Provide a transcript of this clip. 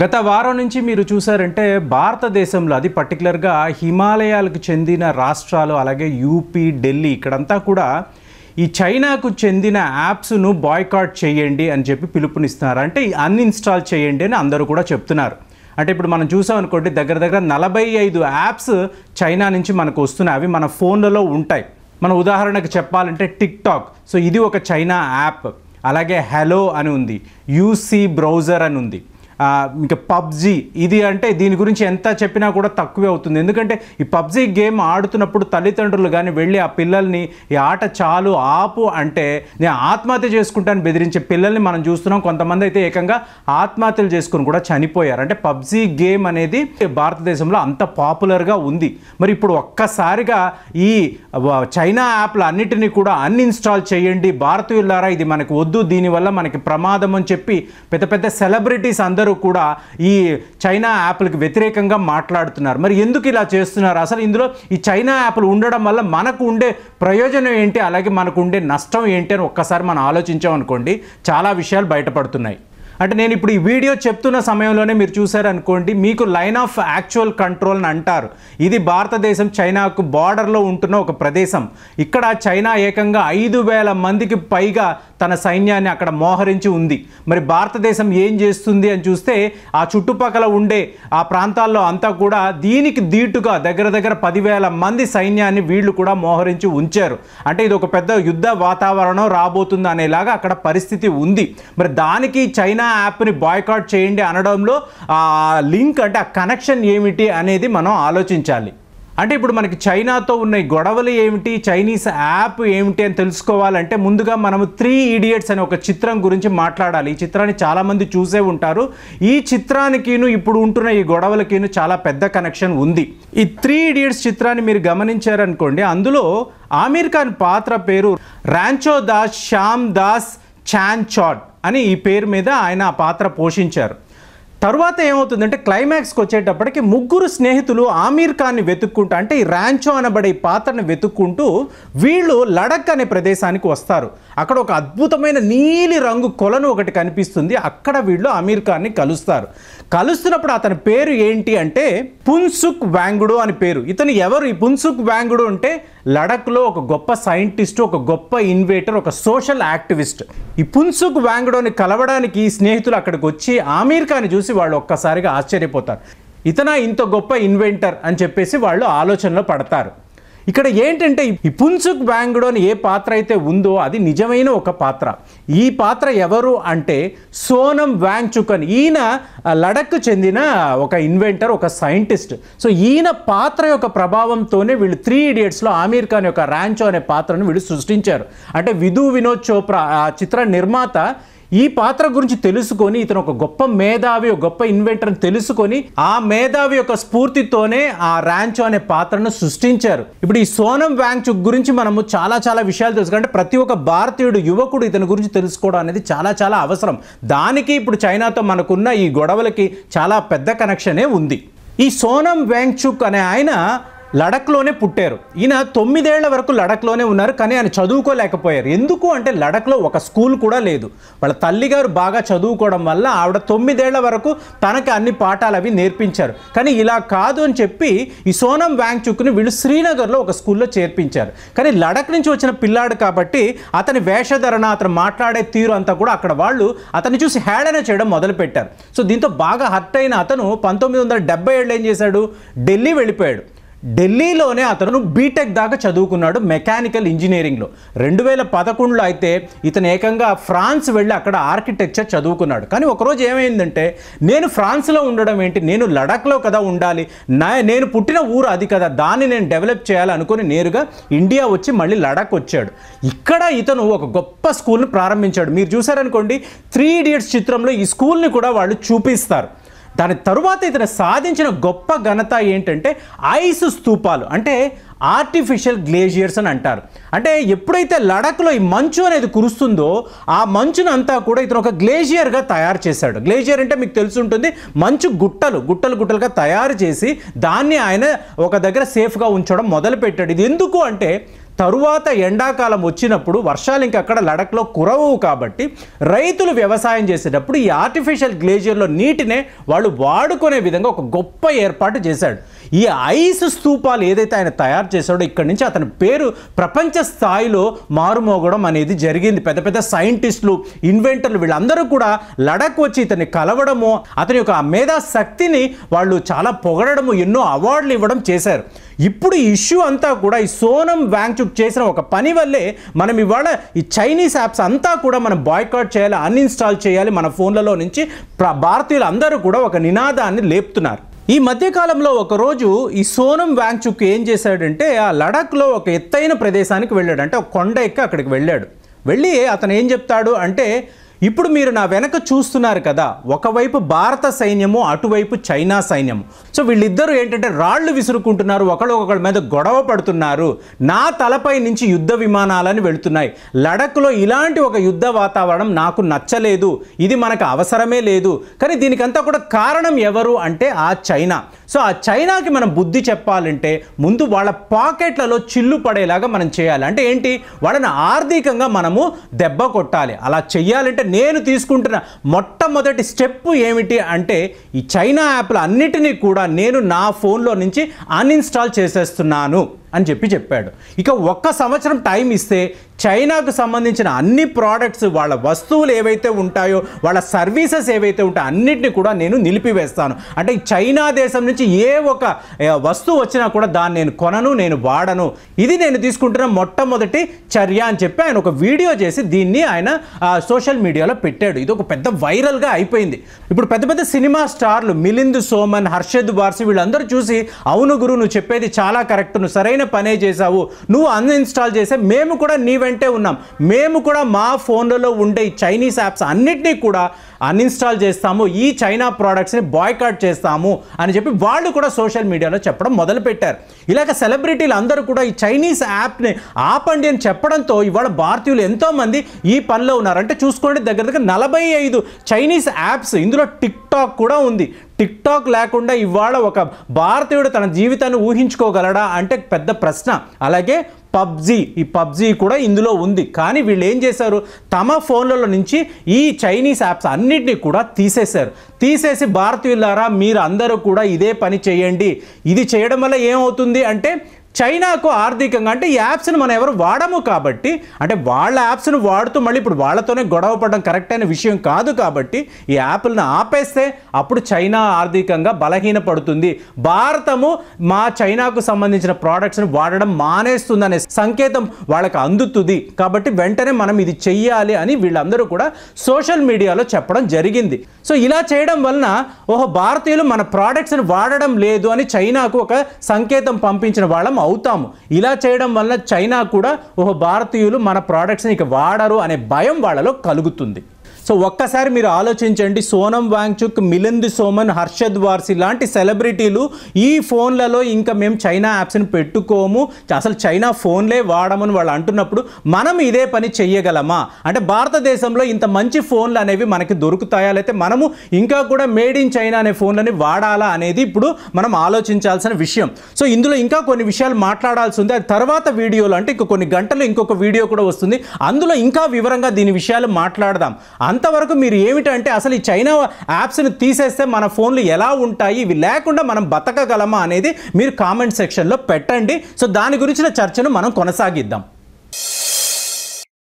గత వారం నుంచి మీరు చూసారంటే భారతదేశంలో అది పర్టికులర్గా హిమాలయాలకు చెందిన రాష్ట్రాలు అలాగే యూపీ ఢిల్లీ ఇక్కడంతా కూడా ఈ చైనాకు చెందిన యాప్స్ను బాయ్కాట్ చేయండి అని చెప్పి పిలుపునిస్తున్నారు అంటే అన్ఇన్స్టాల్ చేయండి అని అందరూ కూడా చెప్తున్నారు అంటే ఇప్పుడు మనం చూసాం అనుకోండి దగ్గర దగ్గర నలభై ఐదు యాప్స్ చైనా నుంచి మనకు వస్తున్నాయి అవి మన ఫోన్లలో ఉంటాయి మన ఉదాహరణకు చెప్పాలంటే టిక్ టాక్ సో ఇది ఒక చైనా యాప్ అలాగే హెలో అని ఉంది యూసీ బ్రౌజర్ అని ఉంది ఇంకా పబ్జీ ఇది అంటే దీని గురించి ఎంత చెప్పినా కూడా తక్కువే అవుతుంది ఎందుకంటే ఈ పబ్జీ గేమ్ ఆడుతున్నప్పుడు తల్లిదండ్రులు కానీ వెళ్ళి ఆ పిల్లల్ని ఈ ఆట చాలు ఆపు అంటే నేను ఆత్మహత్య చేసుకుంటాను బెదిరించే పిల్లల్ని మనం చూస్తున్నాం కొంతమంది అయితే ఏకంగా ఆత్మహత్యలు చేసుకుని కూడా చనిపోయారు అంటే పబ్జీ గేమ్ అనేది భారతదేశంలో అంత పాపులర్గా ఉంది మరి ఇప్పుడు ఒక్కసారిగా ఈ చైనా యాప్లు అన్నిటినీ కూడా అన్ఇన్స్టాల్ చేయండి భారతీయులారా ఇది మనకు వద్దు దీనివల్ల మనకి ప్రమాదం అని చెప్పి పెద్ద పెద్ద సెలబ్రిటీస్ అందరూ అందరూ కూడా ఈ చైనా యాప్లకు వ్యతిరేకంగా మాట్లాడుతున్నారు మరి ఎందుకు ఇలా చేస్తున్నారు అసలు ఇందులో ఈ చైనా యాప్లు ఉండడం వల్ల మనకు ఉండే ప్రయోజనం ఏంటి అలాగే మనకు ఉండే నష్టం ఏంటి అని ఒక్కసారి మనం ఆలోచించామనుకోండి చాలా విషయాలు బయటపడుతున్నాయి అంటే నేను ఇప్పుడు ఈ వీడియో చెప్తున్న సమయంలోనే మీరు చూసారనుకోండి మీకు లైన్ ఆఫ్ యాక్చువల్ కంట్రోల్ అని అంటారు ఇది భారతదేశం చైనాకు బార్డర్లో ఉంటున్న ఒక ప్రదేశం ఇక్కడ చైనా ఏకంగా ఐదు వేల మందికి పైగా తన సైన్యాన్ని అక్కడ మోహరించి ఉంది మరి భారతదేశం ఏం చేస్తుంది అని చూస్తే ఆ చుట్టుపక్కల ఉండే ఆ ప్రాంతాల్లో అంతా కూడా దీనికి దీటుగా దగ్గర దగ్గర పదివేల మంది సైన్యాన్ని వీళ్ళు కూడా మోహరించి ఉంచారు అంటే ఇది ఒక పెద్ద యుద్ధ వాతావరణం రాబోతుంది అనేలాగా అక్కడ పరిస్థితి ఉంది మరి దానికి చైనా యాప్ని బాయ్కాట్ చేయండి అనడంలో లింక్ అంటే ఆ కనెక్షన్ ఏమిటి అనేది మనం ఆలోచించాలి అంటే ఇప్పుడు మనకి చైనాతో ఉన్న గొడవలు ఏమిటి చైనీస్ యాప్ ఏమిటి అని తెలుసుకోవాలంటే ముందుగా మనము త్రీ ఈడియట్స్ అనే ఒక చిత్రం గురించి మాట్లాడాలి ఈ చిత్రాన్ని చాలామంది చూసే ఉంటారు ఈ చిత్రానికిను ఇప్పుడు ఉంటున్న ఈ గొడవలకిను చాలా పెద్ద కనెక్షన్ ఉంది ఈ త్రీ ఈడియట్స్ చిత్రాన్ని మీరు గమనించారనుకోండి అందులో ఆమీర్ ఖాన్ పాత్ర పేరు రాంచో దాస్ శ్యామ్ దాస్ చాన్ చాడ్ అని ఈ పేరు మీద ఆయన ఆ పాత్ర పోషించారు తర్వాత ఏమవుతుందంటే క్లైమాక్స్కి వచ్చేటప్పటికి ముగ్గురు స్నేహితులు ఆమీర్ ఖాన్ని వెతుక్కుంటూ అంటే ఈ ర్యాంచో అనబడే పాత్రను వెతుక్కుంటూ వీళ్ళు లడక్ అనే ప్రదేశానికి వస్తారు అక్కడ ఒక అద్భుతమైన నీలి రంగు కొలను ఒకటి కనిపిస్తుంది అక్కడ వీళ్ళు ఆమీర్ ఖాన్ని కలుస్తారు కలుస్తున్నప్పుడు అతని పేరు ఏంటి అంటే పున్సుక్ వ్యాంగుడు అని పేరు ఇతను ఎవరు ఈ పున్సుక్ వ్యాంగుడు అంటే లడక్లో ఒక గొప్ప సైంటిస్ట్ ఒక గొప్ప ఇన్వేటర్ ఒక సోషల్ యాక్టివిస్ట్ ఈ పున్సుక్ వ్యాంగుడోని కలవడానికి స్నేహితులు అక్కడికి వచ్చి ఆమీర్ ఖాన్ని చూసి చూసి వాళ్ళు ఒక్కసారిగా ఆశ్చర్యపోతారు ఇతనా ఇంత గొప్ప ఇన్వెంటర్ అని చెప్పేసి వాళ్ళు ఆలోచనలో పడతారు ఇక్కడ ఏంటంటే ఈ పున్సుక్ బ్యాంగ్డోని ఏ పాత్ర అయితే ఉందో అది నిజమైన ఒక పాత్ర ఈ పాత్ర ఎవరు అంటే సోనం వ్యాంగ్చుక్ అని ఈయన లడక్కు చెందిన ఒక ఇన్వెంటర్ ఒక సైంటిస్ట్ సో ఈయన పాత్ర యొక్క ప్రభావంతోనే వీళ్ళు త్రీ ఇడియట్స్లో ఆమీర్ ఖాన్ యొక్క ర్యాంచో అనే పాత్రను వీళ్ళు సృష్టించారు అంటే విధు వినోద్ చోప్రా ఆ చిత్ర నిర్మాత ఈ పాత్ర గురించి తెలుసుకొని ఇతను ఒక గొప్ప మేధావి ఒక గొప్ప ఇన్వెంటర్ తెలుసుకొని ఆ మేధావి యొక్క స్ఫూర్తితోనే ఆ ర్యాంచో అనే పాత్రను సృష్టించారు ఇప్పుడు ఈ సోనం వ్యాంగ్చుక్ గురించి మనము చాలా చాలా విషయాలు తెలుసుకుంటే ప్రతి ఒక్క భారతీయుడు యువకుడు ఇతని గురించి తెలుసుకోవడం అనేది చాలా చాలా అవసరం దానికి ఇప్పుడు చైనాతో మనకున్న ఈ గొడవలకి చాలా పెద్ద కనెక్షనే ఉంది ఈ సోనం వ్యాంగ్చుక్ అనే ఆయన లడక్లోనే పుట్టారు ఈయన తొమ్మిదేళ్ల వరకు లడక్లోనే ఉన్నారు కానీ ఆయన చదువుకోలేకపోయారు ఎందుకు అంటే లడక్లో ఒక స్కూల్ కూడా లేదు వాళ్ళ తల్లిగారు బాగా చదువుకోవడం వల్ల ఆవిడ తొమ్మిదేళ్ల వరకు తనకి అన్ని పాఠాలు అవి నేర్పించారు కానీ ఇలా కాదు అని చెప్పి ఈ సోనం వ్యాంగ్ చుక్కుని వీళ్ళు శ్రీనగర్లో ఒక స్కూల్లో చేర్పించారు కానీ లడక్ నుంచి వచ్చిన పిల్లాడు కాబట్టి అతని వేషధరణ అతను మాట్లాడే తీరు అంతా కూడా అక్కడ వాళ్ళు అతన్ని చూసి హేళన చేయడం మొదలుపెట్టారు సో దీంతో బాగా హర్ట్ అయిన అతను పంతొమ్మిది వందల డెబ్బై ఏళ్ళు ఏం చేశాడు ఢిల్లీ వెళ్ళిపోయాడు ఢిల్లీలోనే అతను బీటెక్ దాకా చదువుకున్నాడు మెకానికల్ ఇంజనీరింగ్లో రెండు వేల పదకొండులో అయితే ఇతను ఏకంగా ఫ్రాన్స్ వెళ్ళి అక్కడ ఆర్కిటెక్చర్ చదువుకున్నాడు కానీ ఒకరోజు ఏమైందంటే నేను ఫ్రాన్స్లో ఉండడం ఏంటి నేను లడఖ్లో కదా ఉండాలి నా నేను పుట్టిన ఊరు అది కదా దాన్ని నేను డెవలప్ చేయాలనుకుని నేరుగా ఇండియా వచ్చి మళ్ళీ లడఖ్ వచ్చాడు ఇక్కడ ఇతను ఒక గొప్ప స్కూల్ని ప్రారంభించాడు మీరు చూసారనుకోండి త్రీ ఇడియట్స్ చిత్రంలో ఈ స్కూల్ని కూడా వాళ్ళు చూపిస్తారు దాని తరువాత ఇతను సాధించిన గొప్ప ఘనత ఏంటంటే ఐసు స్థూపాలు అంటే ఆర్టిఫిషియల్ గ్లేజియర్స్ అని అంటారు అంటే ఎప్పుడైతే లడఖ్లో ఈ మంచు అనేది కురుస్తుందో ఆ మంచును అంతా కూడా ఇతను ఒక గ్లేజియర్గా తయారు చేశాడు గ్లేజియర్ అంటే మీకు తెలిసి ఉంటుంది మంచు గుట్టలు గుట్టలు గుట్టలుగా తయారు చేసి దాన్ని ఆయన ఒక దగ్గర సేఫ్గా ఉంచడం మొదలుపెట్టాడు ఇది ఎందుకు అంటే తరువాత ఎండాకాలం వచ్చినప్పుడు వర్షాలు ఇంకక్కడ లడక్లో కురవవు కాబట్టి రైతులు వ్యవసాయం చేసేటప్పుడు ఈ ఆర్టిఫిషియల్ గ్లేజియర్లో నీటినే వాళ్ళు వాడుకునే విధంగా ఒక గొప్ప ఏర్పాటు చేశాడు ఈ ఐస్ స్థూపాలు ఏదైతే ఆయన తయారు చేశాడో ఇక్కడి నుంచి అతని పేరు ప్రపంచ స్థాయిలో మారుమోగడం అనేది జరిగింది పెద్ద పెద్ద సైంటిస్టులు ఇన్వెంటర్లు వీళ్ళందరూ కూడా లడక్ వచ్చి ఇతన్ని కలవడము అతని యొక్క మేధా శక్తిని వాళ్ళు చాలా పొగడము ఎన్నో అవార్డులు ఇవ్వడం చేశారు ఇప్పుడు ఈ ఇష్యూ అంతా కూడా ఈ సోనం వాంగ్చుక్ చేసిన ఒక పని వల్లే మనం ఇవాళ ఈ చైనీస్ యాప్స్ అంతా కూడా మనం బాయ్కాట్ చేయాలి అన్ఇన్స్టాల్ చేయాలి మన ఫోన్లలో నుంచి భారతీయులు అందరూ కూడా ఒక నినాదాన్ని లేపుతున్నారు ఈ మధ్యకాలంలో ఒకరోజు ఈ సోనం వ్యాంగ్చుక్ ఏం చేశాడంటే ఆ లడాక్లో ఒక ఎత్తైన ప్రదేశానికి వెళ్ళాడు అంటే ఒక కొండ ఎక్కి అక్కడికి వెళ్ళాడు వెళ్ళి అతను ఏం చెప్తాడు అంటే ఇప్పుడు మీరు నా వెనక చూస్తున్నారు కదా ఒకవైపు భారత సైన్యము అటువైపు చైనా సైన్యం సో వీళ్ళిద్దరూ ఏంటంటే రాళ్లు విసురుకుంటున్నారు ఒకళ్ళు ఒకళ్ళ మీద గొడవ పడుతున్నారు నా తలపై నుంచి యుద్ధ విమానాలని వెళుతున్నాయి లడఖ్లో ఇలాంటి ఒక యుద్ధ వాతావరణం నాకు నచ్చలేదు ఇది మనకు అవసరమే లేదు కానీ దీనికంతా కూడా కారణం ఎవరు అంటే ఆ చైనా సో ఆ చైనాకి మనం బుద్ధి చెప్పాలంటే ముందు వాళ్ళ పాకెట్లలో చిల్లు పడేలాగా మనం చేయాలి అంటే ఏంటి వాళ్ళని ఆర్థికంగా మనము దెబ్బ కొట్టాలి అలా చేయాలంటే నేను తీసుకుంటున్న మొట్టమొదటి స్టెప్ ఏమిటి అంటే ఈ చైనా యాప్లు అన్నిటినీ కూడా నేను నా ఫోన్లో నుంచి అన్ఇన్స్టాల్ చేసేస్తున్నాను అని చెప్పి చెప్పాడు ఇక ఒక్క సంవత్సరం టైం ఇస్తే చైనాకు సంబంధించిన అన్ని ప్రోడక్ట్స్ వాళ్ళ వస్తువులు ఏవైతే ఉంటాయో వాళ్ళ సర్వీసెస్ ఏవైతే ఉంటాయో అన్నిటిని కూడా నేను నిలిపివేస్తాను అంటే చైనా దేశం నుంచి ఏ ఒక వస్తువు వచ్చినా కూడా దాన్ని నేను కొనను నేను వాడను ఇది నేను తీసుకుంటున్న మొట్టమొదటి చర్య అని చెప్పి ఆయన ఒక వీడియో చేసి దీన్ని ఆయన సోషల్ మీడియాలో పెట్టాడు ఇది ఒక పెద్ద వైరల్గా అయిపోయింది ఇప్పుడు పెద్ద పెద్ద సినిమా స్టార్లు మిలింద్ సోమన్ హర్షద్ వార్సి వీళ్ళందరూ చూసి అవును గురు నువ్వు చెప్పేది చాలా కరెక్ట్ నువ్వు సరైన ఘోరమైన పనే చేశావు నువ్వు అన్ఇన్స్టాల్ చేసే మేము కూడా నీ వెంటే ఉన్నాం మేము కూడా మా ఫోన్లలో ఉండే చైనీస్ యాప్స్ అన్నిటినీ కూడా అన్ఇన్స్టాల్ చేస్తాము ఈ చైనా ప్రోడక్ట్స్ని బాయ్కాట్ చేస్తాము అని చెప్పి వాళ్ళు కూడా సోషల్ మీడియాలో చెప్పడం మొదలుపెట్టారు ఇలాగ సెలబ్రిటీలు అందరూ కూడా ఈ చైనీస్ యాప్ని ఆపండి అని చెప్పడంతో ఇవాళ భారతీయులు ఎంతోమంది ఈ పనిలో ఉన్నారు అంటే చూసుకోండి దగ్గర దగ్గర నలభై ఐదు చైనీస్ యాప్స్ ఇందులో టిక్ కూడా ఉంది టిక్ టాక్ లేకుండా ఇవాళ ఒక భారతీయుడు తన జీవితాన్ని ఊహించుకోగలడా అంటే పెద్ద ప్రశ్న అలాగే పబ్జీ ఈ పబ్జి కూడా ఇందులో ఉంది కానీ వీళ్ళు ఏం చేశారు తమ ఫోన్లలో నుంచి ఈ చైనీస్ యాప్స్ అన్నిటినీ కూడా తీసేశారు తీసేసి భారతీయులారా మీరు అందరూ కూడా ఇదే పని చేయండి ఇది చేయడం వల్ల ఏమవుతుంది అంటే చైనాకు ఆర్థికంగా అంటే ఈ యాప్స్ని మనం ఎవరు వాడము కాబట్టి అంటే వాళ్ళ యాప్స్ను వాడుతూ మళ్ళీ ఇప్పుడు వాళ్ళతోనే గొడవ పడడం కరెక్ట్ అయిన విషయం కాదు కాబట్టి ఈ యాప్లను ఆపేస్తే అప్పుడు చైనా ఆర్థికంగా బలహీనపడుతుంది భారతము మా చైనాకు సంబంధించిన ప్రోడక్ట్స్ని వాడడం మానేస్తుందనే సంకేతం వాళ్ళకి అందుతుంది కాబట్టి వెంటనే మనం ఇది చెయ్యాలి అని వీళ్ళందరూ కూడా సోషల్ మీడియాలో చెప్పడం జరిగింది సో ఇలా చేయడం వలన ఓహో భారతీయులు మన ప్రోడక్ట్స్ని వాడడం లేదు అని చైనాకు ఒక సంకేతం పంపించిన వాళ్ళం అవుతాము ఇలా చేయడం వల్ల చైనా కూడా ఓహో భారతీయులు మన ప్రోడక్ట్స్ని ఇక వాడరు అనే భయం వాళ్ళలో కలుగుతుంది సో ఒక్కసారి మీరు ఆలోచించండి సోనం వాంగ్చుక్ మిలింద్ సోమన్ హర్షద్ వార్స్ ఇలాంటి సెలబ్రిటీలు ఈ ఫోన్లలో ఇంకా మేము చైనా యాప్స్ని పెట్టుకోము అసలు చైనా ఫోన్లే వాడమని వాళ్ళు అంటున్నప్పుడు మనం ఇదే పని చెయ్యగలమా అంటే భారతదేశంలో ఇంత మంచి ఫోన్లు అనేవి మనకి దొరుకుతాయా లేకపోతే మనము ఇంకా కూడా మేడ్ ఇన్ చైనా అనే ఫోన్లని వాడాలా అనేది ఇప్పుడు మనం ఆలోచించాల్సిన విషయం సో ఇందులో ఇంకా కొన్ని విషయాలు మాట్లాడాల్సి ఉంది అది తర్వాత వీడియోలో అంటే ఇంకొక కొన్ని గంటలు ఇంకొక వీడియో కూడా వస్తుంది అందులో ఇంకా వివరంగా దీని విషయాలు మాట్లాడదాం అంతవరకు మీరు ఏమిటంటే అసలు ఈ చైనా యాప్స్ని తీసేస్తే మన ఫోన్లు ఎలా ఉంటాయి ఇవి లేకుండా మనం బతకగలమా అనేది మీరు కామెంట్ సెక్షన్లో పెట్టండి సో దాని గురించిన చర్చను మనం కొనసాగిద్దాం